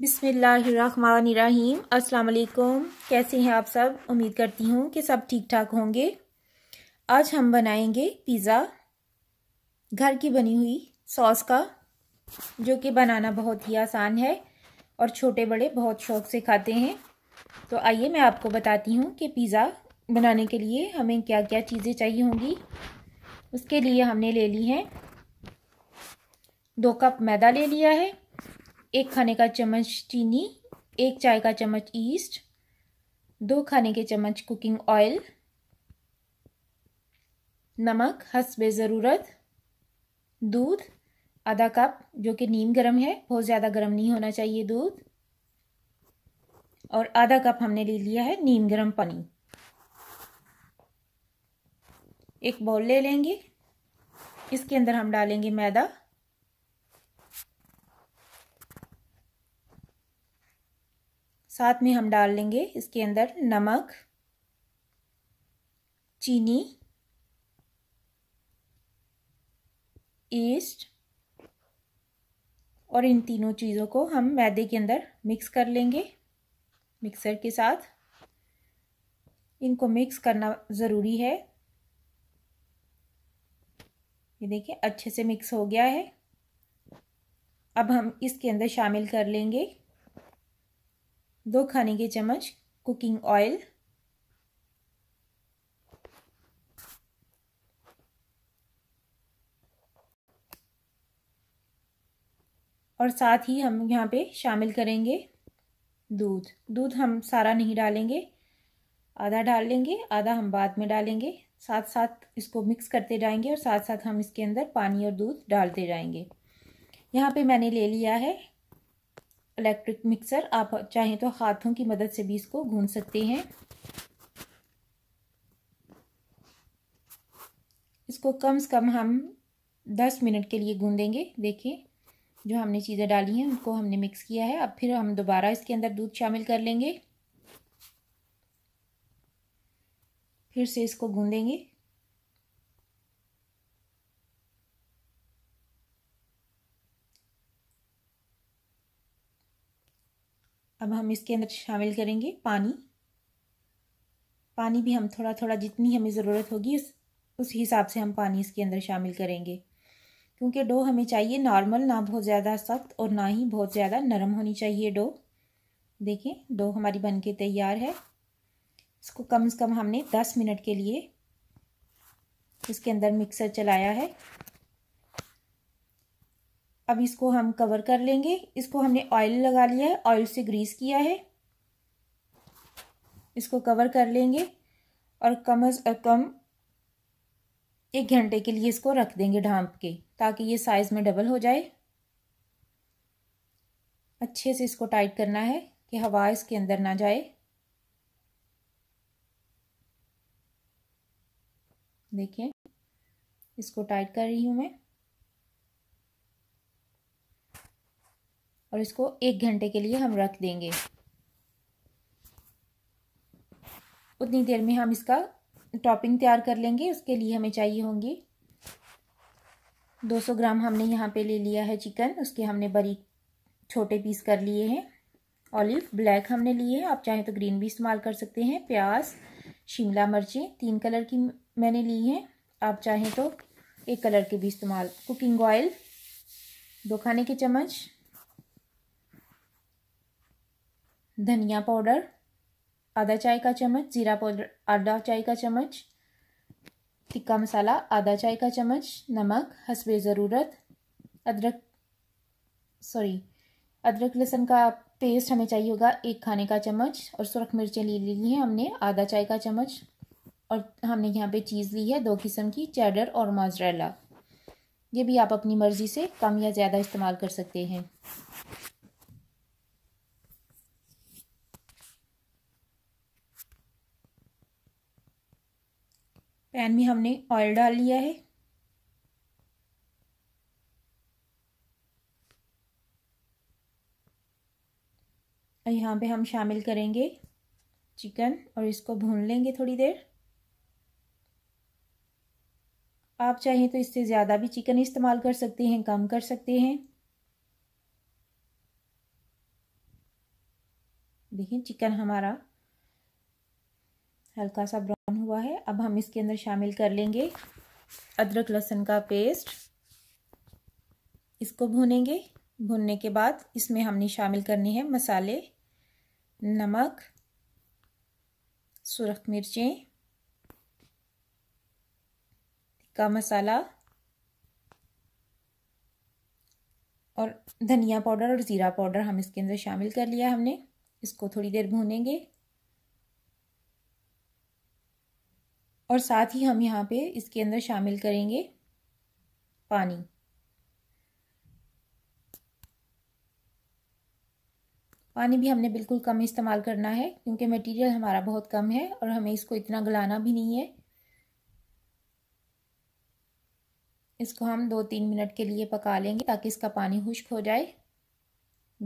बिसमीम अल्लाम कैसे हैं आप सब उम्मीद करती हूँ कि सब ठीक ठाक होंगे आज हम बनाएंगे पिज़्ज़ा घर की बनी हुई सॉस का जो कि बनाना बहुत ही आसान है और छोटे बड़े बहुत शौक से खाते हैं तो आइए मैं आपको बताती हूँ कि पिज़्ज़ा बनाने के लिए हमें क्या क्या चीज़ें चाहिए होंगी उसके लिए हमने ले ली हैं दो कप मैदा ले लिया है एक खाने का चम्मच चीनी एक चाय का चम्मच ईस्ट दो खाने के चम्मच कुकिंग ऑयल नमक हसब ज़रूरत दूध आधा कप जो कि नीम गरम है बहुत ज़्यादा गरम नहीं होना चाहिए दूध और आधा कप हमने ले लिया है नीम गरम पानी एक बॉल ले लेंगे इसके अंदर हम डालेंगे मैदा साथ में हम डाल लेंगे इसके अंदर नमक चीनी ईस्ट और इन तीनों चीज़ों को हम मैदे के अंदर मिक्स कर लेंगे मिक्सर के साथ इनको मिक्स करना ज़रूरी है ये देखिए अच्छे से मिक्स हो गया है अब हम इसके अंदर शामिल कर लेंगे दो खाने के चम्मच कुकिंग ऑयल और साथ ही हम यहाँ पे शामिल करेंगे दूध दूध हम सारा नहीं डालेंगे आधा डाल लेंगे आधा हम बाद में डालेंगे साथ साथ इसको मिक्स करते जाएंगे और साथ साथ हम इसके अंदर पानी और दूध डालते जाएंगे यहाँ पे मैंने ले लिया है इलेक्ट्रिक मिक्सर आप चाहें तो हाथों की मदद से भी इसको गूंद सकते हैं इसको कम से कम हम दस मिनट के लिए गूंदेंगे देखिए जो हमने चीज़ें डाली हैं उनको हमने मिक्स किया है अब फिर हम दोबारा इसके अंदर दूध शामिल कर लेंगे फिर से इसको गूंदेंगे अब हम इसके अंदर शामिल करेंगे पानी पानी भी हम थोड़ा थोड़ा जितनी हमें ज़रूरत होगी उस उस हिसाब से हम पानी इसके अंदर शामिल करेंगे क्योंकि डो हमें चाहिए नॉर्मल ना बहुत ज़्यादा सख्त और ना ही बहुत ज़्यादा नरम होनी चाहिए डो देखें डो हमारी बन के तैयार है इसको कम से कम हमने दस मिनट के लिए इसके अंदर मिक्सर चलाया है अब इसको हम कवर कर लेंगे इसको हमने ऑयल लगा लिया है ऑयल से ग्रीस किया है इसको कवर कर लेंगे और कम अज़ कम एक घंटे के लिए इसको रख देंगे ढांप के ताकि ये साइज़ में डबल हो जाए अच्छे से इसको टाइट करना है कि हवा इसके अंदर ना जाए देखिए इसको टाइट कर रही हूँ मैं और इसको एक घंटे के लिए हम रख देंगे उतनी देर में हम इसका टॉपिंग तैयार कर लेंगे उसके लिए हमें चाहिए होंगी 200 ग्राम हमने यहाँ पे ले लिया है चिकन उसके हमने बड़ी छोटे पीस कर लिए हैं ऑलिव ब्लैक हमने लिए हैं आप चाहें तो ग्रीन भी इस्तेमाल कर सकते हैं प्याज शिमला मिर्ची तीन कलर की मैंने ली हैं आप चाहें तो एक कलर के भी इस्तेमाल कुकिंग ऑयल दो खाने के चम्मच धनिया पाउडर आधा चाय का चम्मच जीरा पाउडर आधा चाय का चम्मच टिक्का मसाला आधा चाय का चम्मच नमक हसबे ज़रूरत अदरक सॉरी अदरक लहसुन का पेस्ट हमें चाहिए होगा एक खाने का चम्मच और सुरख मिर्चें ले ली हैं हमने आधा चाय का चम्मच और हमने यहाँ पे चीज़ ली है दो किस्म की चैडर और मोजरेला ये भी आप अपनी मर्ज़ी से कम या ज़्यादा इस्तेमाल कर सकते हैं पैन में हमने ऑयल डाल लिया है और यहाँ पे हम शामिल करेंगे चिकन और इसको भून लेंगे थोड़ी देर आप चाहें तो इससे ज़्यादा भी चिकन इस्तेमाल कर सकते हैं कम कर सकते हैं देखिए चिकन हमारा हल्का सा हुआ है अब हम इसके अंदर शामिल कर लेंगे अदरक लहसुन का पेस्ट इसको भूनेंगे भूनने के बाद इसमें हमने शामिल करने हैं मसाले नमक सुरख मिर्चें का मसाला और धनिया पाउडर और ज़ीरा पाउडर हम इसके अंदर शामिल कर लिया हमने इसको थोड़ी देर भूनेंगे और साथ ही हम यहाँ पे इसके अंदर शामिल करेंगे पानी पानी भी हमने बिल्कुल कम इस्तेमाल करना है क्योंकि मटेरियल हमारा बहुत कम है और हमें इसको इतना गलाना भी नहीं है इसको हम दो तीन मिनट के लिए पका लेंगे ताकि इसका पानी खुश्क हो जाए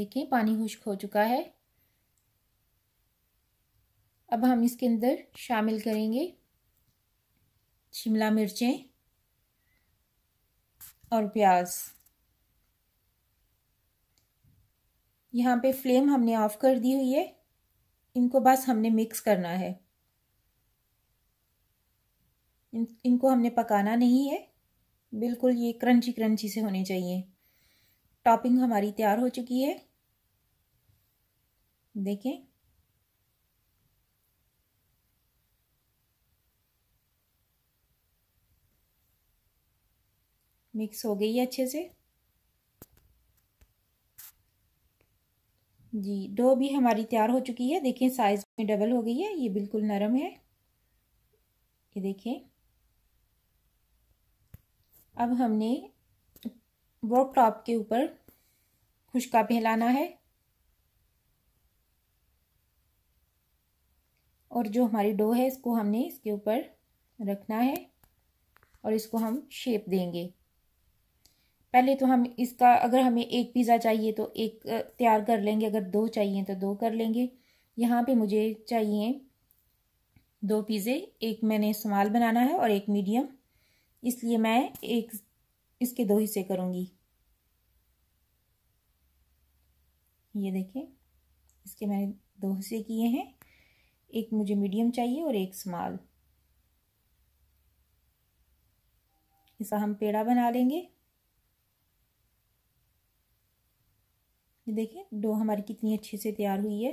देखिए पानी खुश्क हो चुका है अब हम इसके अंदर शामिल करेंगे शिमला मिर्चें और प्याज यहाँ पे फ्लेम हमने ऑफ कर दी हुई है इनको बस हमने मिक्स करना है इन इनको हमने पकाना नहीं है बिल्कुल ये क्रंची क्रंची से होने चाहिए टॉपिंग हमारी तैयार हो चुकी है देखें मिक्स हो गई है अच्छे से जी डो भी हमारी तैयार हो चुकी है देखिए साइज़ में डबल हो गई है ये बिल्कुल नरम है ये देखिए अब हमने वर्क टॉप के ऊपर खुशका फैलाना है और जो हमारी डो है इसको हमने इसके ऊपर रखना है और इसको हम शेप देंगे पहले तो हम इसका अगर हमें एक पिज़्ज़ा चाहिए तो एक तैयार कर लेंगे अगर दो चाहिए तो दो कर लेंगे यहाँ पे मुझे चाहिए दो पिज़्ज़े एक मैंने स्मॉल बनाना है और एक मीडियम इसलिए मैं एक इसके दो हिस्से करूँगी ये देखिए इसके मैंने दो हिस्से किए हैं एक मुझे मीडियम चाहिए और एक स्मॉल इसका हम पेड़ा बना लेंगे ये देखिए डो हमारी कितनी अच्छे से तैयार हुई है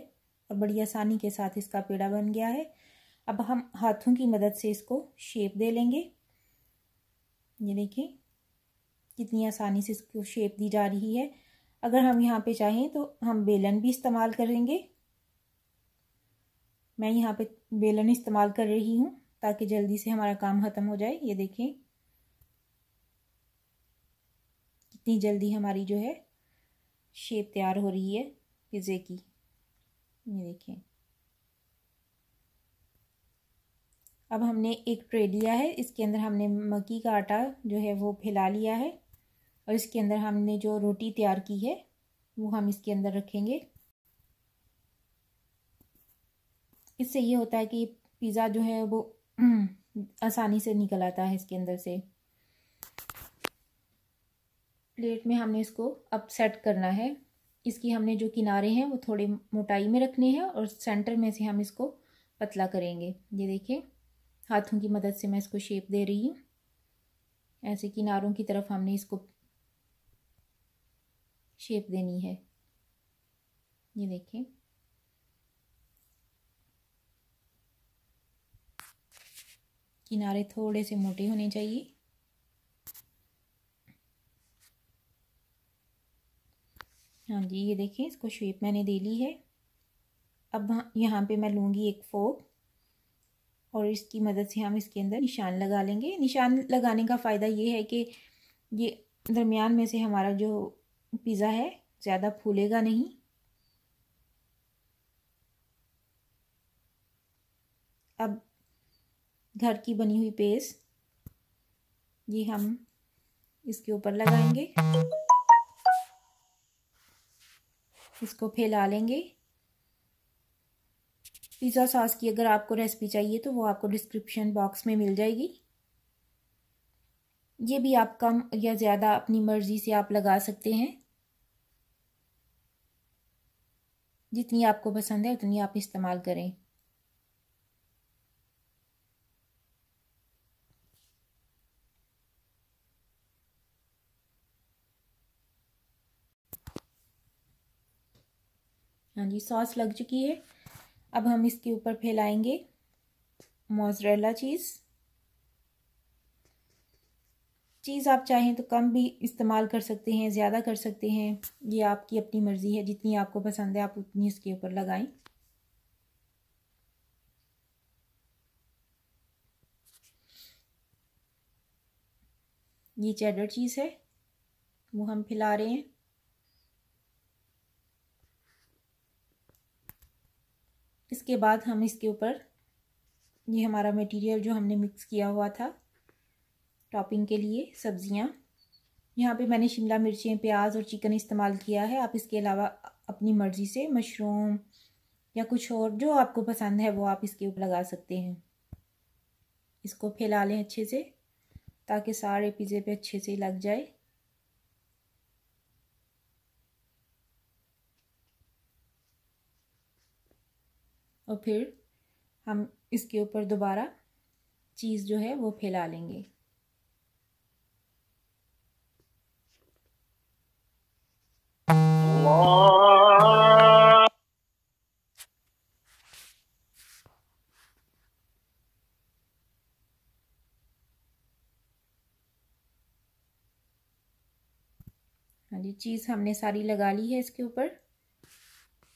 और बड़ी आसानी के साथ इसका पेड़ा बन गया है अब हम हाथों की मदद से इसको शेप दे लेंगे ये देखिए कितनी आसानी से इसको शेप दी जा रही है अगर हम यहाँ पे चाहें तो हम बेलन भी इस्तेमाल करेंगे मैं यहाँ पे बेलन इस्तेमाल कर रही हूँ ताकि जल्दी से हमारा काम ख़त्म हो जाए ये देखें कितनी जल्दी हमारी जो है शेप तैयार हो रही है पिज़्ज़े की ये देखें अब हमने एक ट्रे लिया है इसके अंदर हमने मक्की का आटा जो है वो फैला लिया है और इसके अंदर हमने जो रोटी तैयार की है वो हम इसके अंदर रखेंगे इससे ये होता है कि पिज़्ज़ा जो है वो आसानी से निकल आता है इसके अंदर से प्लेट में हमने इसको अब सेट करना है इसकी हमने जो किनारे हैं वो थोड़े मोटाई में रखने हैं और सेंटर में से हम इसको पतला करेंगे ये देखिए हाथों की मदद से मैं इसको शेप दे रही हूँ ऐसे किनारों की तरफ हमने इसको शेप देनी है ये देखिए किनारे थोड़े से मोटे होने चाहिए हाँ जी ये देखें इसको शेप मैंने दे ली है अब हाँ, यहाँ पे मैं लूँगी एक फोक और इसकी मदद से हम इसके अंदर निशान लगा लेंगे निशान लगाने का फ़ायदा ये है कि ये दरमियान में से हमारा जो पिज़्ज़ा है ज़्यादा फूलेगा नहीं अब घर की बनी हुई पेस्ट ये हम इसके ऊपर लगाएंगे इसको फैला लेंगे पिज़्ज़ा सॉस की अगर आपको रेसिपी चाहिए तो वो आपको डिस्क्रिप्शन बॉक्स में मिल जाएगी ये भी आप कम या ज़्यादा अपनी मर्ज़ी से आप लगा सकते हैं जितनी आपको पसंद है उतनी आप इस्तेमाल करें हाँ जी सॉस लग चुकी है अब हम इसके ऊपर फैलाएंगे मोजरेला चीज़ चीज़ आप चाहें तो कम भी इस्तेमाल कर सकते हैं ज़्यादा कर सकते हैं ये आपकी अपनी मर्ज़ी है जितनी आपको पसंद है आप उतनी इसके ऊपर लगाएं ये चेडर चीज़ है वो हम फैला रहे हैं इसके बाद हम इसके ऊपर ये हमारा मटेरियल जो हमने मिक्स किया हुआ था टॉपिंग के लिए सब्ज़ियाँ यहाँ पे मैंने शिमला मिर्चें प्याज और चिकन इस्तेमाल किया है आप इसके अलावा अपनी मर्ज़ी से मशरूम या कुछ और जो आपको पसंद है वो आप इसके ऊपर लगा सकते हैं इसको फैला लें अच्छे से ताकि सारे पिज़्ज़े पे अच्छे से लग जाए और फिर हम इसके ऊपर दोबारा चीज़ जो है वो फैला लेंगे हाँ जी चीज़ हमने सारी लगा ली है इसके ऊपर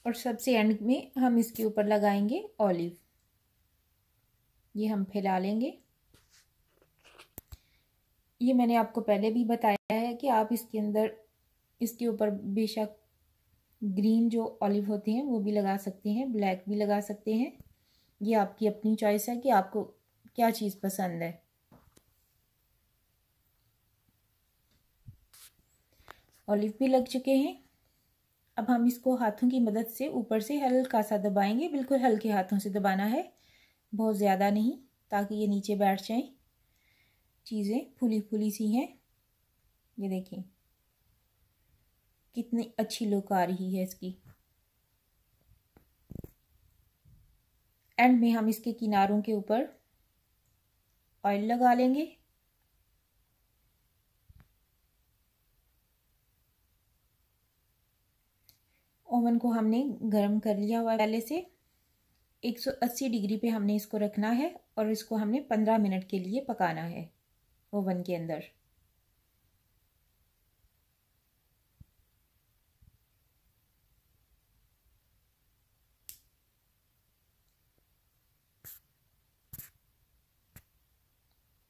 और सबसे एंड में हम इसके ऊपर लगाएंगे ऑलिव ये हम फैला लेंगे ये मैंने आपको पहले भी बताया है कि आप इसके अंदर इसके ऊपर बेशक ग्रीन जो ऑलिव होते हैं वो भी लगा सकते हैं ब्लैक भी लगा सकते हैं ये आपकी अपनी चॉइस है कि आपको क्या चीज़ पसंद है ऑलिव भी लग चुके हैं अब हम इसको हाथों की मदद से ऊपर से हल्का सा दबाएंगे बिल्कुल हल्के हाथों से दबाना है बहुत ज़्यादा नहीं ताकि ये नीचे बैठ जाए चीज़ें फूली फूली सी हैं ये देखें कितनी अच्छी लुक आ रही है इसकी एंड में हम इसके किनारों के ऊपर ऑयल लगा लेंगे ओवन को हमने गर्म कर लिया हुआ पहले से 180 डिग्री पे हमने इसको रखना है और इसको हमने 15 मिनट के लिए पकाना है ओवन के अंदर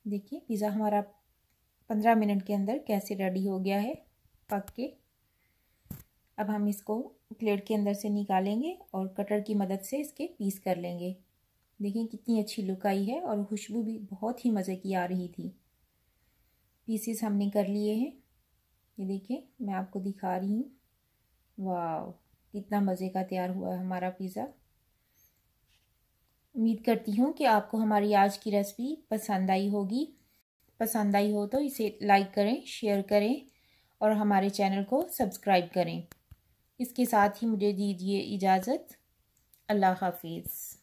देखिए पिज़्ज़ा हमारा पंद्रह मिनट के अंदर कैसे रेडी हो गया है पक के अब हम इसको प्लेट के अंदर से निकालेंगे और कटर की मदद से इसके पीस कर लेंगे देखें कितनी अच्छी लुक आई है और खुशबू भी बहुत ही मज़े की आ रही थी पीसेस हमने कर लिए हैं ये देखें मैं आपको दिखा रही हूँ वाह कितना मज़े का तैयार हुआ है हमारा पिज़्ज़ा उम्मीद करती हूँ कि आपको हमारी आज की रेसिपी पसंद आई होगी पसंद आई हो तो इसे लाइक करें शेयर करें और हमारे चैनल को सब्सक्राइब करें इसके साथ ही मुझे दीजिए इजाज़त अल्लाह हाफिज़